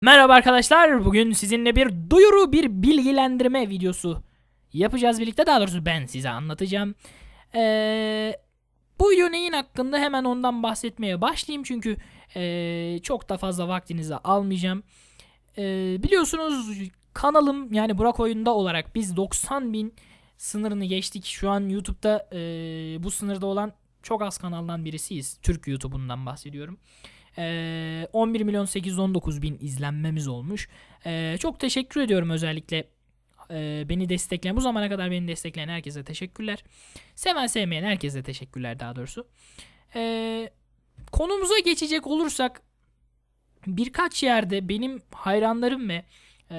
Merhaba arkadaşlar. Bugün sizinle bir duyuru, bir bilgilendirme videosu yapacağız birlikte. Daha doğrusu ben size anlatacağım. Ee, bu video neyin hakkında hemen ondan bahsetmeye başlayayım. Çünkü e, çok da fazla vaktinizi almayacağım. E, biliyorsunuz kanalım yani Burak Oyunda olarak biz 90 bin sınırını geçtik. Şu an YouTube'da e, bu sınırda olan çok az kanaldan birisiyiz. Türk YouTube'undan bahsediyorum. Evet 11 ee, milyon 819 bin izlenmemiz olmuş. Ee, çok teşekkür ediyorum özellikle e, beni destekleyen, bu zamana kadar beni destekleyen herkese teşekkürler. Seven sevmeyen herkese teşekkürler daha doğrusu. Ee, konumuza geçecek olursak birkaç yerde benim hayranlarım ve e,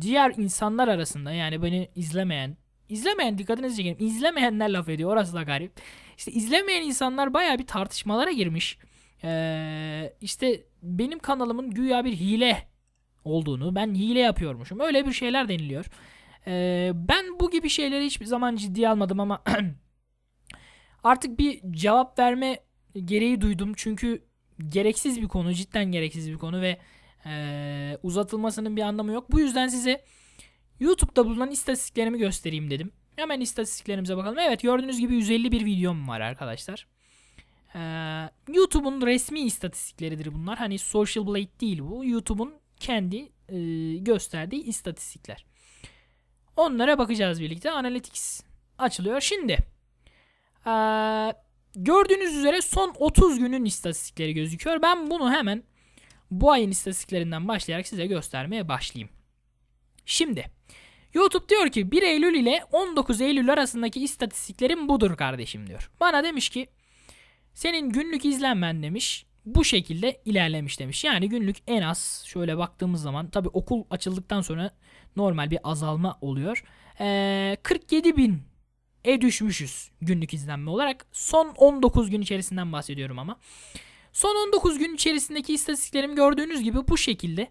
diğer insanlar arasında yani beni izlemeyen izlemeyen dikkatinizi çekelim izlemeyenler laf ediyor orası da garip. İşte izlemeyen insanlar baya bir tartışmalara girmiş. Ee, işte benim kanalımın güya bir hile olduğunu, ben hile yapıyormuşum. Öyle bir şeyler deniliyor. Ee, ben bu gibi şeyleri hiçbir zaman ciddiye almadım ama artık bir cevap verme gereği duydum. Çünkü gereksiz bir konu, cidden gereksiz bir konu ve e, uzatılmasının bir anlamı yok. Bu yüzden size YouTube'da bulunan istatistiklerimi göstereyim dedim. Hemen istatistiklerimize bakalım. Evet gördüğünüz gibi 151 videom var arkadaşlar. Ee, YouTube'un resmi istatistikleridir bunlar. Hani Social Blade değil bu. YouTube'un kendi e, gösterdiği istatistikler. Onlara bakacağız birlikte. Analytics açılıyor. Şimdi ee, gördüğünüz üzere son 30 günün istatistikleri gözüküyor. Ben bunu hemen bu ayın istatistiklerinden başlayarak size göstermeye başlayayım. Şimdi YouTube diyor ki 1 Eylül ile 19 Eylül arasındaki istatistiklerim budur kardeşim diyor. Bana demiş ki senin günlük izlenmen demiş bu şekilde ilerlemiş demiş. Yani günlük en az şöyle baktığımız zaman tabi okul açıldıktan sonra normal bir azalma oluyor. Ee, 47 bin e düşmüşüz günlük izlenme olarak. Son 19 gün içerisinden bahsediyorum ama. Son 19 gün içerisindeki istatistiklerim gördüğünüz gibi bu şekilde.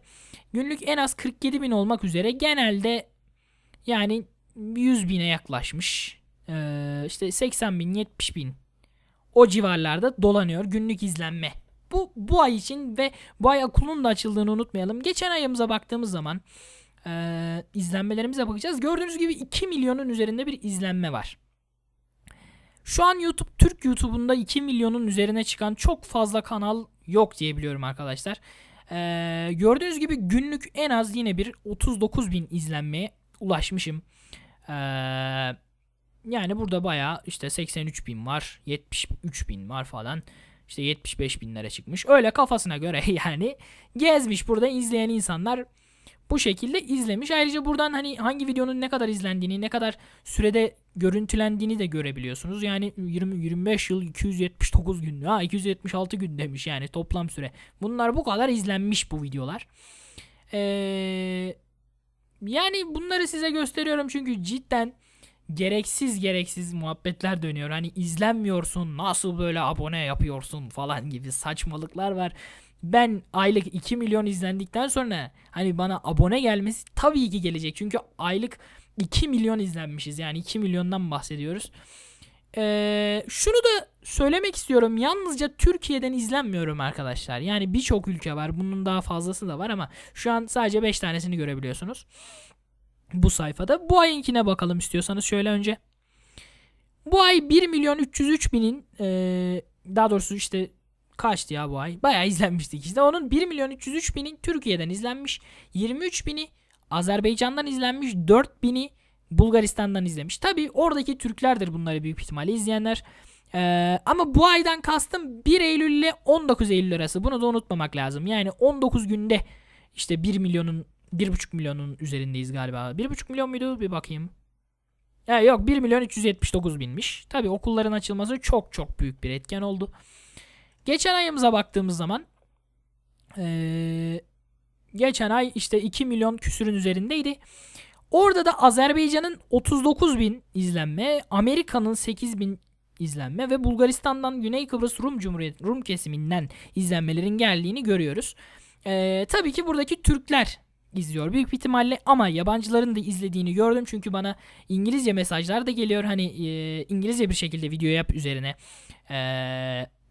Günlük en az 47 bin olmak üzere genelde yani 100 bine yaklaşmış. Ee, işte 80 bin 70 bin o civarlarda dolanıyor günlük izlenme. Bu bu ay için ve bu ay okulun da açıldığını unutmayalım. Geçen ayımıza baktığımız zaman e, izlenmelerimize bakacağız. Gördüğünüz gibi 2 milyonun üzerinde bir izlenme var. Şu an YouTube Türk YouTube'unda 2 milyonun üzerine çıkan çok fazla kanal yok diye biliyorum arkadaşlar. Ee, gördüğünüz gibi günlük en az yine bir 39 bin izlenmeye ulaşmışım. Ee, yani burada baya işte 83 bin var, 73 bin var falan. İşte 75 binlere çıkmış. Öyle kafasına göre yani gezmiş burada izleyen insanlar bu şekilde izlemiş. Ayrıca buradan hani hangi videonun ne kadar izlendiğini, ne kadar sürede görüntülendiğini de görebiliyorsunuz. Yani 20 25 yıl 279 gün. Ha 276 gün demiş yani toplam süre. Bunlar bu kadar izlenmiş bu videolar. Ee, yani bunları size gösteriyorum çünkü cidden gereksiz gereksiz muhabbetler dönüyor. Hani izlenmiyorsun nasıl böyle abone yapıyorsun falan gibi saçmalıklar var. Ben aylık 2 milyon izlendikten sonra hani bana abone gelmesi tabii ki gelecek. Çünkü aylık 2 milyon izlenmişiz yani 2 milyondan bahsediyoruz. Ee, şunu da söylemek istiyorum. Yalnızca Türkiye'den izlenmiyorum arkadaşlar. Yani birçok ülke var. Bunun daha fazlası da var ama şu an sadece 5 tanesini görebiliyorsunuz bu sayfada. Bu ayinkine bakalım istiyorsanız şöyle önce. Bu ay 1 milyon 303 binin e, daha doğrusu işte kaçtı ya bu ay? Bayağı izlenmiştik işte. Onun 1 milyon 303 binin Türkiye'den izlenmiş. 23 bini Azerbaycan'dan izlenmiş. 4 bini Bulgaristan'dan izlemiş. Tabi oradaki Türklerdir bunları büyük ihtimalle izleyenler. Ee, ama bu aydan kastım 1 Eylül ile 19 Eylül arası. Bunu da unutmamak lazım. Yani 19 günde işte 1 milyonun 1,5 milyonun üzerindeyiz galiba. 1,5 milyon muydu? Bir bakayım. Ee yok 1 milyon 379 binmiş. Tabi okulların açılması çok çok büyük bir etken oldu. Geçen ayımıza baktığımız zaman ee, geçen ay işte 2 milyon küsürün üzerindeydi. Orada da Azerbaycan'ın 39 bin izlenme, Amerika'nın 8 bin izlenme ve Bulgaristan'dan Güney Kıbrıs Rum Cumhuriyeti Rum kesiminden izlenmelerin geldiğini görüyoruz. Ee, tabii ki buradaki Türkler izliyor büyük bir ihtimalle ama yabancıların da izlediğini gördüm çünkü bana İngilizce mesajlar da geliyor hani e, İngilizce bir şekilde video yap üzerine e,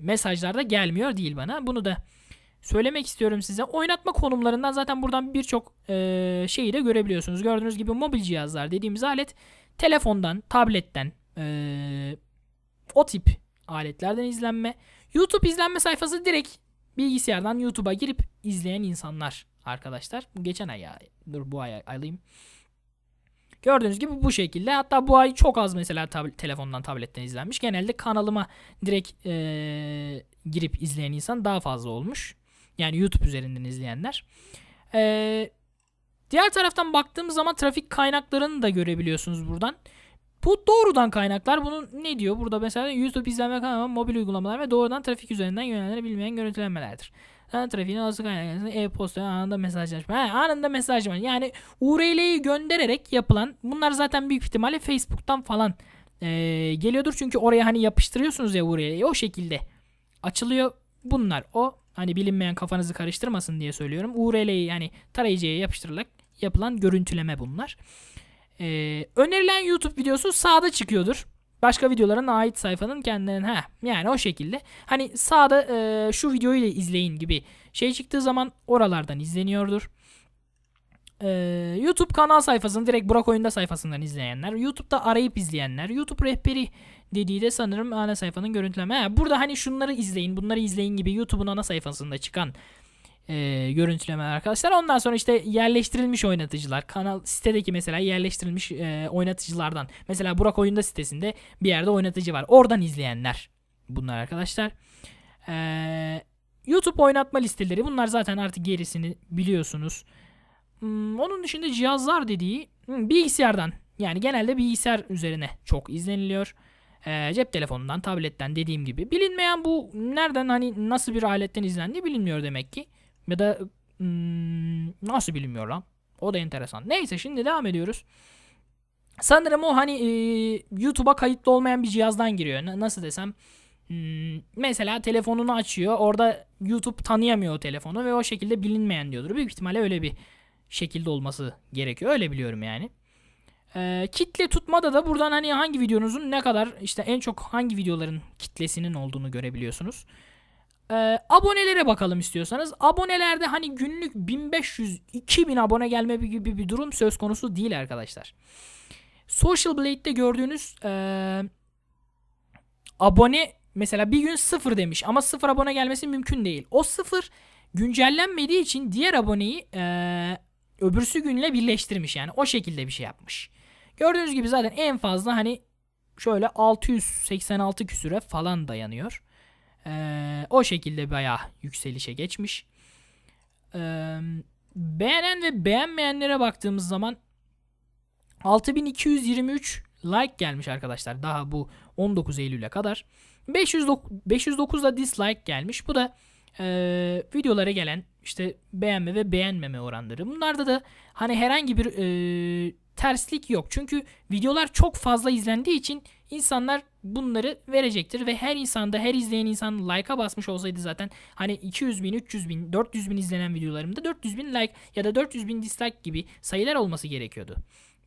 mesajlar da gelmiyor değil bana bunu da söylemek istiyorum size oynatma konumlarından zaten buradan birçok e, şeyi de görebiliyorsunuz gördüğünüz gibi mobil cihazlar dediğimiz alet telefondan tabletten e, o tip aletlerden izlenme YouTube izlenme sayfası direkt bilgisayardan YouTube'a girip izleyen insanlar arkadaşlar. Geçen ay ya. Dur bu ay alayım. Gördüğünüz gibi bu şekilde. Hatta bu ay çok az mesela tab telefondan tabletten izlenmiş. Genelde kanalıma direkt ee, girip izleyen insan daha fazla olmuş. Yani YouTube üzerinden izleyenler. Eee Diğer taraftan baktığımız zaman trafik kaynaklarını da görebiliyorsunuz buradan. Bu doğrudan kaynaklar. Bunun ne diyor? Burada mesela YouTube izlenme kanalı, mobil uygulamalar ve doğrudan trafik üzerinden yönelene bilmeyen görüntülenmelerdir. Ana trafiğin nasıl kaynaklarında e-posta anında mesajlaşma. Ha, anında mesajlaşma. Yani URL'yi göndererek yapılan bunlar zaten büyük ihtimalle Facebook'tan falan e, geliyordur. Çünkü oraya hani yapıştırıyorsunuz ya URL'yi o şekilde açılıyor. Bunlar o hani bilinmeyen kafanızı karıştırmasın diye söylüyorum. URL'yi yani tarayıcıya yapıştırarak yapılan görüntüleme bunlar. Ee, önerilen YouTube videosu sağda çıkıyordur. Başka videolarına ait sayfanın kendilerine. Ha, yani o şekilde. Hani sağda e, şu videoyu da izleyin gibi şey çıktığı zaman oralardan izleniyordur. Ee, YouTube kanal sayfasını direkt Burak Oyunda sayfasından izleyenler, YouTube'da arayıp izleyenler, YouTube rehberi dediği de sanırım ana sayfanın görüntüleme. Ha, burada hani şunları izleyin, bunları izleyin gibi YouTube'un ana sayfasında çıkan e, görüntüleme arkadaşlar. Ondan sonra işte yerleştirilmiş oynatıcılar. Kanal sitedeki mesela yerleştirilmiş e, oynatıcılardan. Mesela Burak Oyunda sitesinde bir yerde oynatıcı var. Oradan izleyenler bunlar arkadaşlar. E, YouTube oynatma listeleri. Bunlar zaten artık gerisini biliyorsunuz. Hmm, onun dışında cihazlar dediği hmm, bilgisayardan. Yani genelde bilgisayar üzerine çok izleniliyor e, cep telefonundan, tabletten dediğim gibi. Bilinmeyen bu nereden hani nasıl bir aletten izlendiği bilinmiyor demek ki. Ya da hmm, nasıl bilinmiyor lan? O da enteresan. Neyse şimdi devam ediyoruz. Sanırım o hani e, YouTube'a kayıtlı olmayan bir cihazdan giriyor. N- nasıl desem? Hmm, mesela telefonunu açıyor. Orada YouTube tanıyamıyor o telefonu ve o şekilde bilinmeyen diyordur. Büyük ihtimalle öyle bir şekilde olması gerekiyor. Öyle biliyorum yani. E, kitle tutmada da buradan hani hangi videonuzun ne kadar işte en çok hangi videoların kitlesinin olduğunu görebiliyorsunuz. Ee, abonelere bakalım istiyorsanız. Abonelerde hani günlük 1500-2000 abone gelme gibi bir durum söz konusu değil arkadaşlar. Social Blade'de gördüğünüz e, abone mesela bir gün 0 demiş ama 0 abone gelmesi mümkün değil. O 0 güncellenmediği için diğer aboneyi e, öbürsü günle birleştirmiş yani o şekilde bir şey yapmış. Gördüğünüz gibi zaten en fazla hani şöyle 686 küsüre falan dayanıyor. Ee, o şekilde bayağı yükselişe geçmiş. Ee, beğenen ve beğenmeyenlere baktığımız zaman 6223 like gelmiş arkadaşlar. Daha bu 19 Eylül'e kadar. 509 da dislike gelmiş. Bu da e, videolara gelen işte beğenme ve beğenmeme oranları. Bunlarda da hani herhangi bir e, terslik yok. Çünkü videolar çok fazla izlendiği için İnsanlar bunları verecektir ve her insanda her izleyen insan like'a basmış olsaydı zaten hani 200 bin, 300 bin, 400 bin izlenen videolarımda 400 bin like ya da 400 bin dislike gibi sayılar olması gerekiyordu.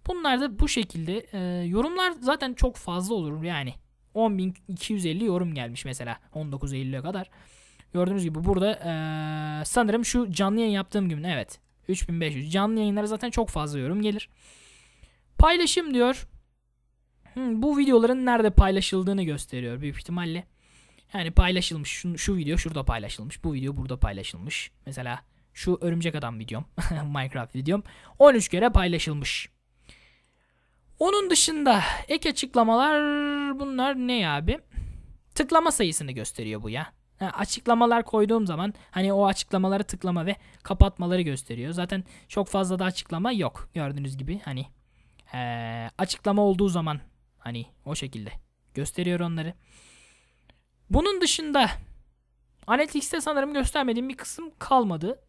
Bunlar da bu şekilde e, yorumlar zaten çok fazla olur yani 10.250 yorum gelmiş mesela 19 kadar. Gördüğünüz gibi burada e, sanırım şu canlı yayın yaptığım gün evet 3500 canlı yayınlara zaten çok fazla yorum gelir. Paylaşım diyor bu videoların nerede paylaşıldığını gösteriyor büyük ihtimalle. Yani paylaşılmış şu, şu video şurada paylaşılmış. Bu video burada paylaşılmış. Mesela şu örümcek adam videom. Minecraft videom. 13 kere paylaşılmış. Onun dışında ek açıklamalar bunlar ne abi? Tıklama sayısını gösteriyor bu ya. Ha, açıklamalar koyduğum zaman hani o açıklamaları tıklama ve kapatmaları gösteriyor. Zaten çok fazla da açıklama yok gördüğünüz gibi hani ee, açıklama olduğu zaman Hani o şekilde gösteriyor onları. Bunun dışında Analytics'te sanırım göstermediğim bir kısım kalmadı.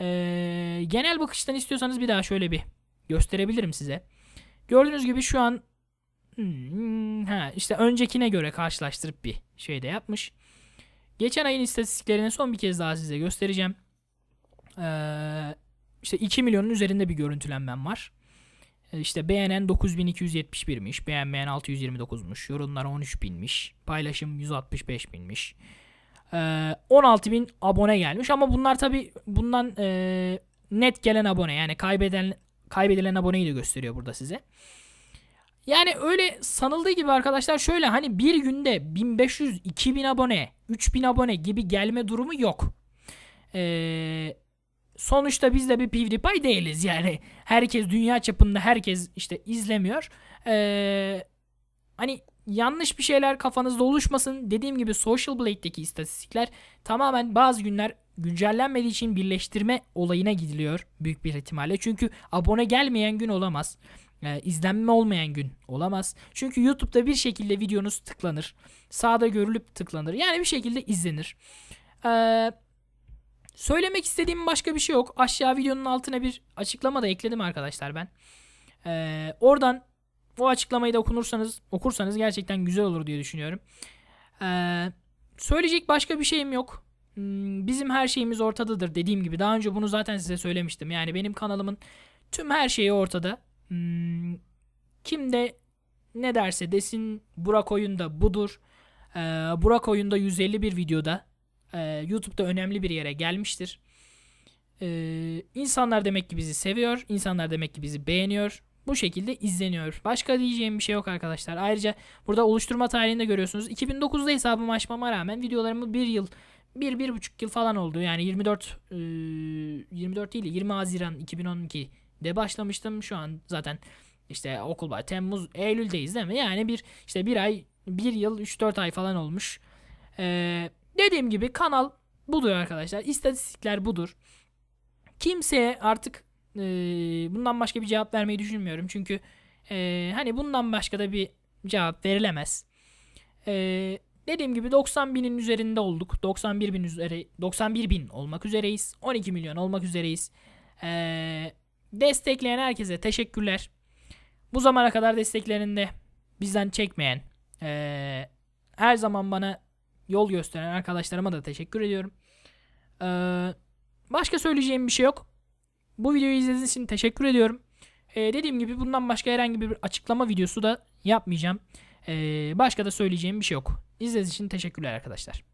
Ee, genel bakıştan istiyorsanız bir daha şöyle bir gösterebilirim size. Gördüğünüz gibi şu an hmm, ha, işte öncekine göre karşılaştırıp bir şey de yapmış. Geçen ayın istatistiklerini son bir kez daha size göstereceğim. Ee, işte 2 milyonun üzerinde bir görüntülenmem var. E, işte beğenen 9271'miş, beğenmeyen 629'muş, yorumlar 13.000'miş, paylaşım 165.000'miş. Ee, 16.000 abone gelmiş ama bunlar tabi bundan e, net gelen abone yani kaybeden kaybedilen aboneyi de gösteriyor burada size. Yani öyle sanıldığı gibi arkadaşlar şöyle hani bir günde 1500, 2000 abone, 3000 abone gibi gelme durumu yok. Ee, sonuçta biz de bir PewDiePie değiliz yani. Herkes dünya çapında herkes işte izlemiyor. Ee, hani yanlış bir şeyler kafanızda oluşmasın. Dediğim gibi Social Blade'deki istatistikler tamamen bazı günler güncellenmediği için birleştirme olayına gidiliyor büyük bir ihtimalle. Çünkü abone gelmeyen gün olamaz. Ee, izlenme olmayan gün olamaz. Çünkü YouTube'da bir şekilde videonuz tıklanır. Sağda görülüp tıklanır. Yani bir şekilde izlenir. Ee, Söylemek istediğim başka bir şey yok. Aşağı videonun altına bir açıklama da ekledim arkadaşlar ben. Ee, oradan o açıklamayı da okunursanız, okursanız gerçekten güzel olur diye düşünüyorum. Ee, söyleyecek başka bir şeyim yok. Hmm, bizim her şeyimiz ortadadır dediğim gibi. Daha önce bunu zaten size söylemiştim. Yani benim kanalımın tüm her şeyi ortada. Hmm, kim de ne derse desin Burak oyunda budur. Ee, Burak oyunda 151 videoda e, YouTube'da önemli bir yere gelmiştir. E, insanlar demek ki bizi seviyor. insanlar demek ki bizi beğeniyor. Bu şekilde izleniyor. Başka diyeceğim bir şey yok arkadaşlar. Ayrıca burada oluşturma tarihinde görüyorsunuz. 2009'da hesabımı açmama rağmen videolarımı bir yıl bir, bir buçuk yıl falan oldu. Yani 24 e, 24 değil 20 Haziran 2012'de başlamıştım. Şu an zaten işte okul var. Temmuz, Eylül'deyiz değil mi? Yani bir işte bir ay, bir yıl, 3-4 ay falan olmuş. Ee, Dediğim gibi kanal budur arkadaşlar. İstatistikler budur. Kimseye artık e, bundan başka bir cevap vermeyi düşünmüyorum. Çünkü e, hani bundan başka da bir cevap verilemez. Eee Dediğim gibi 90 binin üzerinde olduk. 91 bin üzere, 91 bin olmak üzereyiz. 12 milyon olmak üzereyiz. Ee, destekleyen herkese teşekkürler. Bu zamana kadar desteklerinde bizden çekmeyen, e, her zaman bana yol gösteren arkadaşlarıma da teşekkür ediyorum. Ee, başka söyleyeceğim bir şey yok. Bu videoyu izlediğiniz için teşekkür ediyorum. Ee, dediğim gibi bundan başka herhangi bir açıklama videosu da yapmayacağım. Ee, başka da söyleyeceğim bir şey yok. İzlediğiniz için teşekkürler arkadaşlar.